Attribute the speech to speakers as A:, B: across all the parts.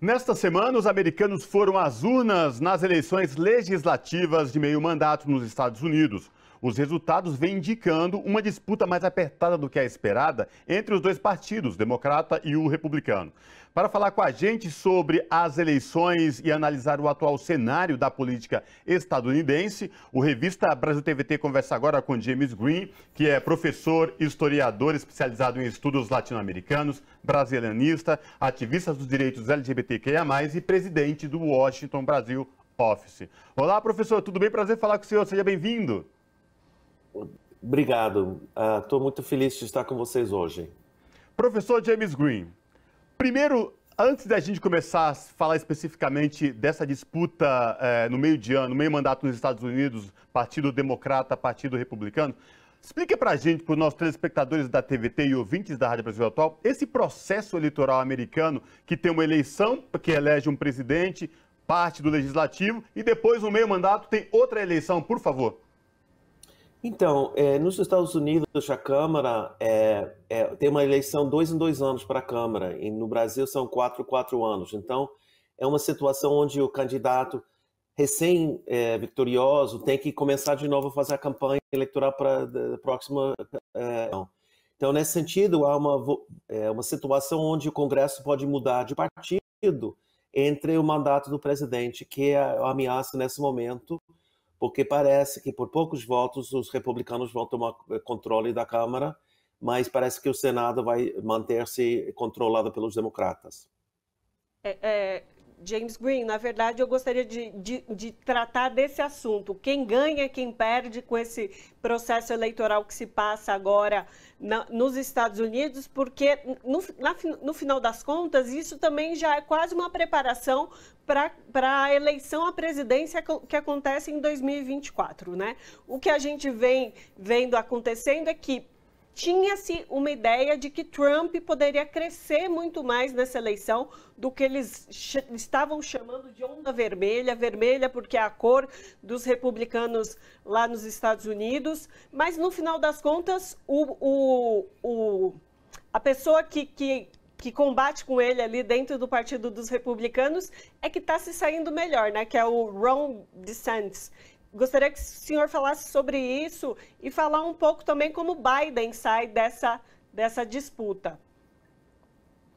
A: Nesta semana, os americanos foram às urnas nas eleições legislativas de meio mandato nos Estados Unidos. Os resultados vêm indicando uma disputa mais apertada do que a esperada entre os dois partidos, o democrata e o republicano. Para falar com a gente sobre as eleições e analisar o atual cenário da política estadunidense, o revista Brasil TVT conversa agora com James Green, que é professor, historiador especializado em estudos latino-americanos, brasilianista, ativista dos direitos LGBTQIA+, e presidente do Washington Brasil Office. Olá, professor, tudo bem? Prazer falar com o senhor, seja bem-vindo. Obrigado. Estou uh, ah, muito feliz de
B: estar com vocês hoje.
A: Professor James Green, primeiro, antes da gente começar a falar especificamente dessa disputa eh, no meio de ano, meio mandato nos Estados Unidos, Partido Democrata, Partido Republicano, explique para a gente, para os nossos telespectadores da TVT e ouvintes da Rádio Brasil Atual, esse processo eleitoral americano que tem uma eleição, que elege um presidente, parte do legislativo e depois, no meio mandato, tem outra eleição, por favor.
B: Então, é, nos Estados Unidos, a Câmara é, é, tem uma eleição dois em dois anos para a Câmara, e no Brasil são quatro, em quatro anos. Então, é uma situação onde o candidato recém-vitorioso é, tem que começar de novo a fazer a campanha eleitoral para a próxima. É, então, nesse sentido, há uma, é, uma situação onde o Congresso pode mudar de partido entre o mandato do presidente, que é a ameaça nesse momento porque parece que por poucos votos os republicanos vão tomar eh, controle da Câmara, mas parece que o Senado vai manter-se controlado pelos democratas.
C: É, é, James Green, na verdade, eu gostaria de, de, de, tratar desse assunto. Quem ganha, quem perde com esse processo eleitoral que se passa agora na, nos Estados Unidos, porque no, na, no final das contas, isso também já é quase uma preparação para a eleição à presidência que acontece em 2024, né? O que a gente vem vendo acontecendo é que tinha-se uma ideia de que Trump poderia crescer muito mais nessa eleição do que eles ch estavam chamando de onda vermelha, vermelha porque é a cor dos republicanos lá nos Estados Unidos. Mas no final das contas, o, o, o, a pessoa que, que que combate com ele ali dentro do Partido dos Republicanos é que está se saindo melhor, né? Que é o Ron DeSantis. Gostaria que o senhor falasse sobre isso e falar um pouco também como Biden sai dessa, dessa disputa.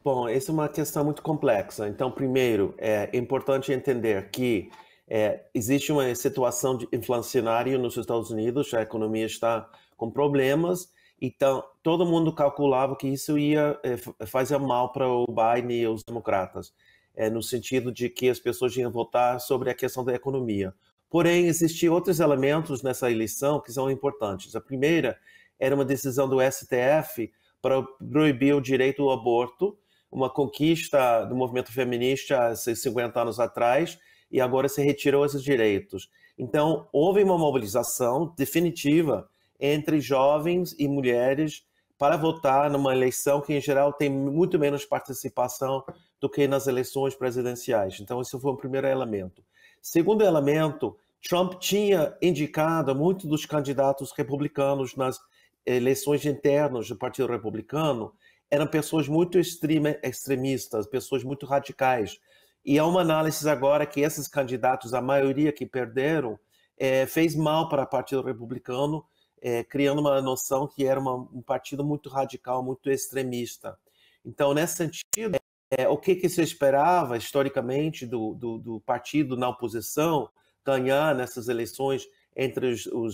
B: Bom, essa é uma questão muito complexa. Então, primeiro, é importante entender que é, existe uma situação de inflacionária nos Estados Unidos, a economia está com problemas, então todo mundo calculava que isso ia é, fazer mal para o Biden e os democratas, é, no sentido de que as pessoas iam votar sobre a questão da economia. Porém, existiam outros elementos nessa eleição que são importantes. A primeira era uma decisão do STF para proibir o direito ao aborto, uma conquista do movimento feminista há 50 anos atrás, e agora se retirou esses direitos. Então, houve uma mobilização definitiva entre jovens e mulheres para votar numa eleição que, em geral, tem muito menos participação do que nas eleições presidenciais. Então, esse foi o primeiro elemento. Segundo elemento, Trump tinha indicado muitos dos candidatos republicanos nas eleições internas do Partido Republicano eram pessoas muito extremistas, pessoas muito radicais. E há uma análise agora que esses candidatos, a maioria que perderam, é, fez mal para o Partido Republicano, é, criando uma noção que era uma, um partido muito radical, muito extremista. Então, nesse sentido, é, o que, que se esperava historicamente do, do, do, partido na oposição ganhar nessas eleições entre as uh,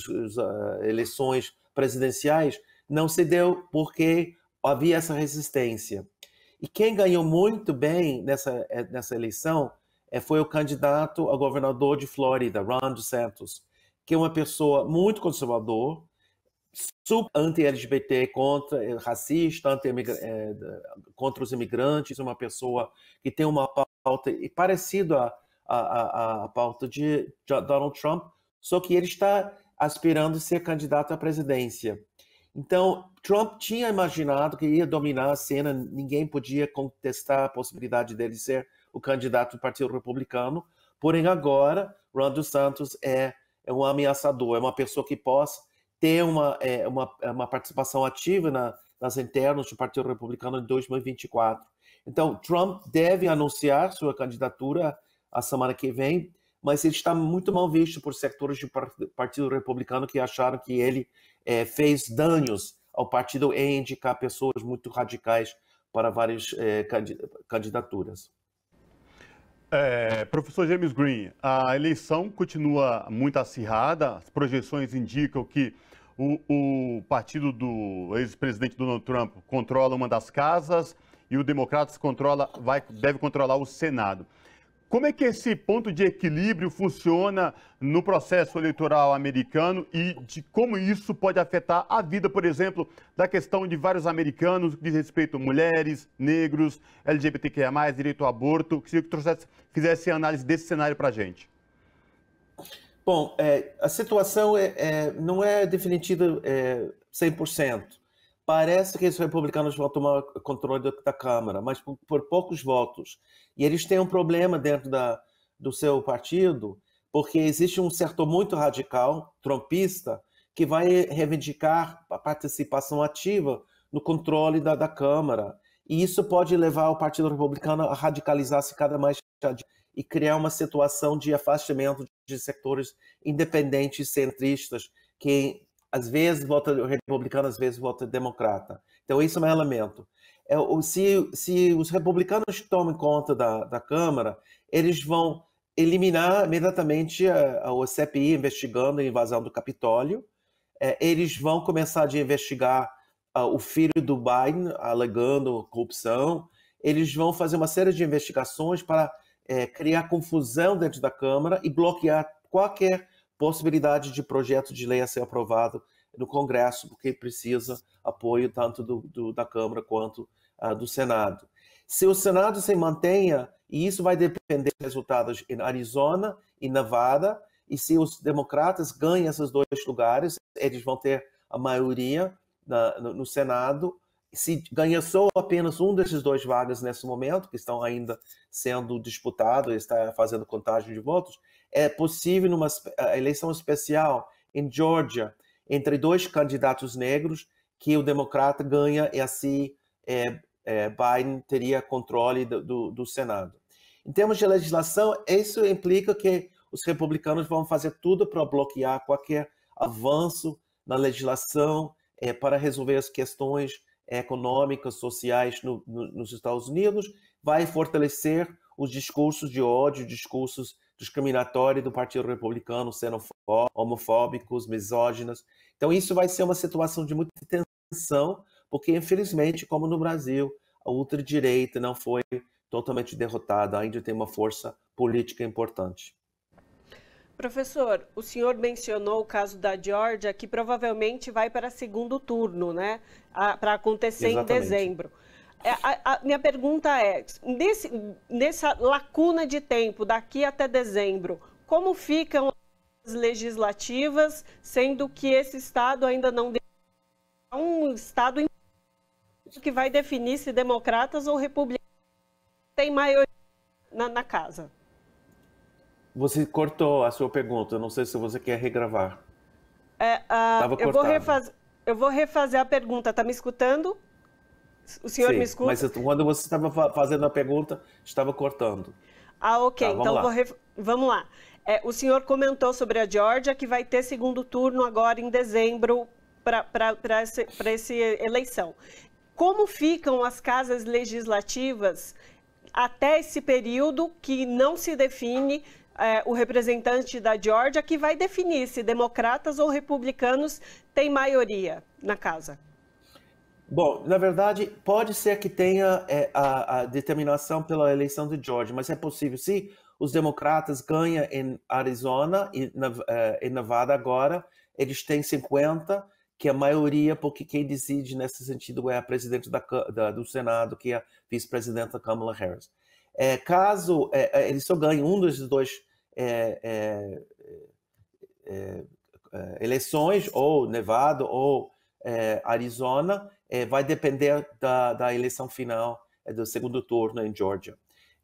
B: ah, eleições presidenciais não se deu porque havia essa resistência. E quem ganhou muito bem nessa, é, nessa eleição é, foi o candidato a governador de Flórida, Ron DeSantis, que é uma pessoa muito conservador, super anti-LGBT, contra eh, racista, anti é, eh, contra os imigrantes, uma pessoa que tem uma pauta parecida à, pauta de Donald Trump, só que ele está aspirando ser candidato à presidência. Então, Trump tinha imaginado que ia dominar a cena, ninguém podia contestar a possibilidade dele ser o candidato do Partido Republicano, porém agora, Ron DeSantis é, é um ameaçador, é uma pessoa que possa ter uma, é, uma, é, uma participação ativa na, nas internas do Partido Republicano em 2024. Então, Trump deve anunciar sua candidatura a semana que vem, mas ele está muito mal visto por setores do Partido Republicano que acharam que ele é, fez danos ao partido em indicar pessoas muito radicais para várias é, candidaturas.
A: É, professor James Green, a eleição continua muito acirrada, as projeções indicam que o, o partido do ex-presidente Donald Trump controla uma das casas e o Democratas controla, vai, deve controlar o Senado. Como é que esse ponto de equilíbrio funciona no processo eleitoral americano e de como isso pode afetar a vida, por exemplo, da questão de vários americanos que diz respeito a mulheres, negros, LGBTQIA, direito ao aborto? Queria
B: que trouxesse, fizesse análise desse cenário para a gente. Bom, é, a situação é, é, não é definida é, 100%. Parece que os republicanos vão tomar controle da, da Câmara, mas por, por, poucos votos. E eles têm um problema dentro da, do seu partido, porque existe um setor muito radical, trompista, que vai reivindicar a participação ativa no controle da, da Câmara. E isso pode levar o Partido Republicano a radicalizar-se cada mais e criar uma situação de afastamento de setores independentes centristas que às vezes vota republicano, às vezes vota democrata. Então, isso é um elemento. É, se, se os republicanos tomem conta da, da Câmara, eles vão eliminar imediatamente a, a CPI investigando a invasão do Capitólio, é, eles vão começar a investigar o filho do Biden alegando corrupção, eles vão fazer uma série de investigações para é, criar confusão dentro da Câmara e bloquear qualquer possibilidade de projeto de lei a ser aprovado no Congresso, porque precisa apoio tanto do, do, da Câmara quanto uh, do Senado. Se o Senado se mantenha, e isso vai depender dos resultados em Arizona e Nevada, e se os democratas ganham esses dois lugares, eles vão ter a maioria na, no, no Senado, se ganha só apenas um desses dois vagas nesse momento, que estão ainda sendo disputados, está fazendo contagem de votos, é possível numa eleição especial em Georgia entre dois candidatos negros que o democrata ganha e assim é, é, Biden teria controle do, do, do Senado. Em termos de legislação, isso implica que os republicanos vão fazer tudo para bloquear qualquer avanço na legislação é, para resolver as questões econômicas, sociais no, no, nos Estados Unidos, vai fortalecer os discursos de ódio, discursos discriminatórios do Partido Republicano, homofóbicos, misóginos. Então, isso vai ser uma situação de muita tensão, porque, infelizmente, como no Brasil, a ultradireita não foi totalmente derrotada, ainda tem uma força política importante.
C: Professor, o senhor mencionou o caso da Georgia, que provavelmente vai para segundo turno, né? Para acontecer Exatamente. em dezembro. É, a, a, minha pergunta é: nesse, nessa lacuna de tempo, daqui até dezembro, como ficam as legislativas, sendo que esse Estado ainda não. É um Estado que vai definir se democratas ou republicanos têm maioria na, na casa?
B: Você cortou a sua pergunta, não sei se você quer regravar.
C: É, ah, a... eu, vou refaz... eu, vou refazer a pergunta, está me escutando? O senhor Sim, me escuta? Mas
B: quando você estava fazendo a pergunta, estava cortando.
C: Ah, ok. Tá, então vamos então lá. Ref... vamos lá. É, o senhor comentou sobre a Georgia, que vai ter segundo turno agora em dezembro para essa eleição. Como ficam as casas legislativas até esse período que não se define é, o representante da Geórgia que vai definir se democratas ou republicanos têm maioria na casa.
B: Bom, na verdade, pode ser que tenha é, a, a, determinação pela eleição de George, mas é possível. Se os democratas ganham em Arizona e na, é, em Nevada agora, eles têm 50, que é a maioria, porque quem decide nesse sentido é a presidente da, da, do Senado, que é a vice-presidenta Kamala Harris. É, caso é, é, ele só ganhe um dos dois é, é, é eleições, ou Nevada ou Arizona, vai depender da, da eleição final do segundo turno em Georgia.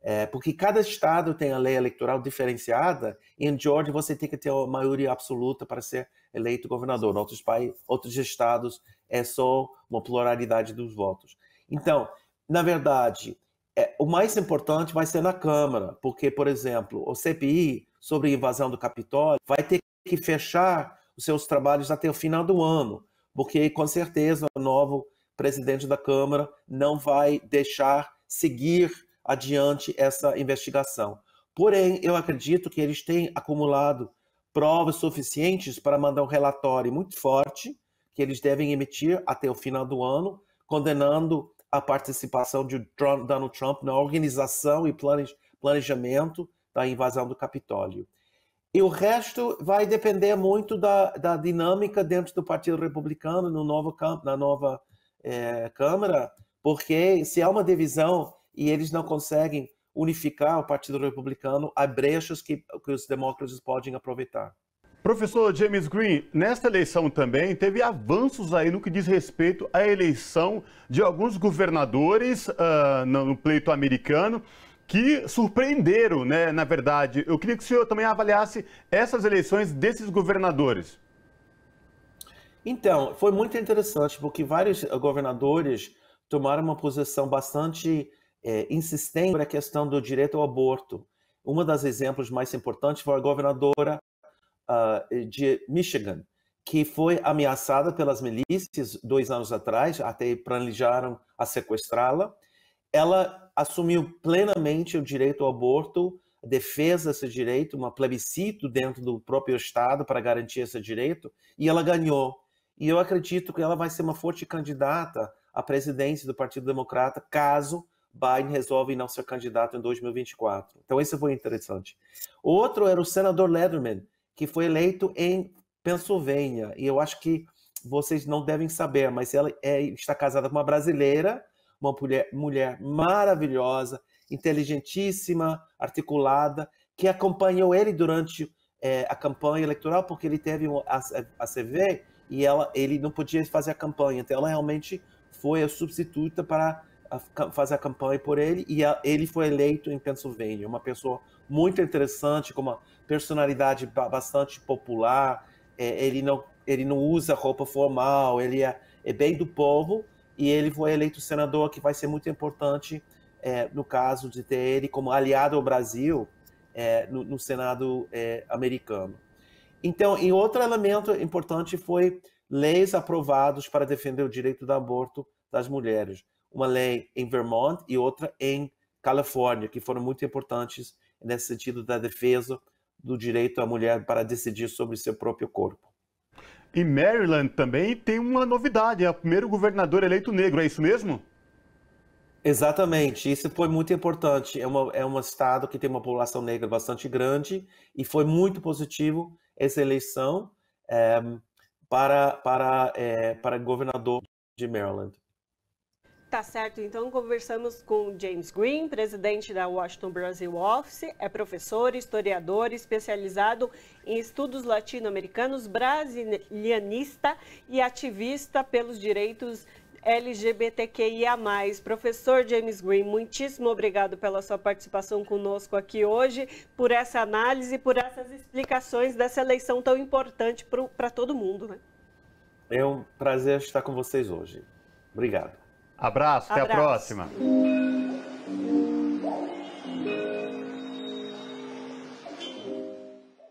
B: É, porque cada estado tem a lei eleitoral diferenciada, e em Georgia você tem que ter a maioria absoluta para ser eleito governador. Em outros, países, outros estados é só uma pluralidade dos votos. Então, na verdade, é, o mais importante vai ser na Câmara, porque, por exemplo, o CPI sobre invasão do Capitólio vai ter que fechar os seus trabalhos até o final do ano, porque com certeza o novo presidente da Câmara não vai deixar seguir adiante essa investigação. Porém, eu acredito que eles têm acumulado provas suficientes para mandar um relatório muito forte que eles devem emitir até o final do ano, condenando a participação de Trump, Donald Trump na organização e planejamento da invasão do Capitólio. E o resto vai depender muito da, da dinâmica dentro do Partido Republicano no novo na nova é, Câmara, porque se há uma divisão e eles não conseguem unificar o Partido Republicano, há brechas que, que os demócratas podem aproveitar. Professor
A: James Green, nesta eleição também teve avanços aí no que diz respeito à eleição de alguns governadores uh, no pleito americano que surpreenderam, né, na verdade. Eu queria que o senhor também avaliasse essas eleições desses governadores.
B: Então, foi muito interessante, porque vários governadores tomaram uma posição bastante é, insistente sobre a questão do direito ao aborto. Um dos exemplos mais importantes foi a governadora uh, de Michigan, que foi ameaçada pelas milícias dois anos atrás, até planejaram a sequestrá-la. Ela assumiu plenamente o direito ao aborto, defesa esse direito, um plebiscito dentro do próprio Estado para garantir esse direito, e ela ganhou. E eu acredito que ela vai ser uma forte candidata à presidência do Partido Democrata, caso Biden resolve não ser candidato em 2024. Então, isso foi interessante. Outro era o senador Lederman, que foi eleito em Pensilvânia. E eu acho que vocês não devem saber, mas ela é, está casada com uma brasileira, uma mulher, mulher maravilhosa, inteligentíssima, articulada, que acompanhou ele durante é, a campanha eleitoral, porque ele teve um, a, CV e ela, ele não podia fazer a campanha. Então, ela realmente foi a substituta para fazer a campanha por ele e a, ele foi eleito em Pensilvânia. Uma pessoa muito interessante, com uma personalidade bastante popular. É, ele, não, ele não usa roupa formal, ele é, é, bem do povo e ele foi eleito senador, que vai ser muito importante é, no caso de ter ele como aliado ao Brasil é, no, no, Senado é, americano. Então, e outro elemento importante foi leis aprovadas para defender o direito do aborto das mulheres uma lei em Vermont e outra em Califórnia, que foram muito importantes nesse sentido da defesa do direito à mulher para decidir sobre seu próprio corpo.
A: E Maryland também tem uma novidade, é o primeiro governador eleito negro, é isso
B: mesmo? Exatamente, isso foi muito importante. É, uma, é um estado que tem uma população negra bastante grande e foi muito positivo essa eleição é, para, para, é, para governador de Maryland.
C: Tá certo, então conversamos com James Green, presidente da Washington Brasil Office, é professor, historiador, especializado em estudos latino-americanos, brasilianista e ativista pelos direitos LGBTQIA+. Professor James Green, muitíssimo obrigado pela sua participação conosco aqui hoje, por essa análise, por essas explicações dessa eleição tão importante para todo mundo. Né?
B: É um prazer estar com vocês hoje. Obrigado. Abraço, até a próxima.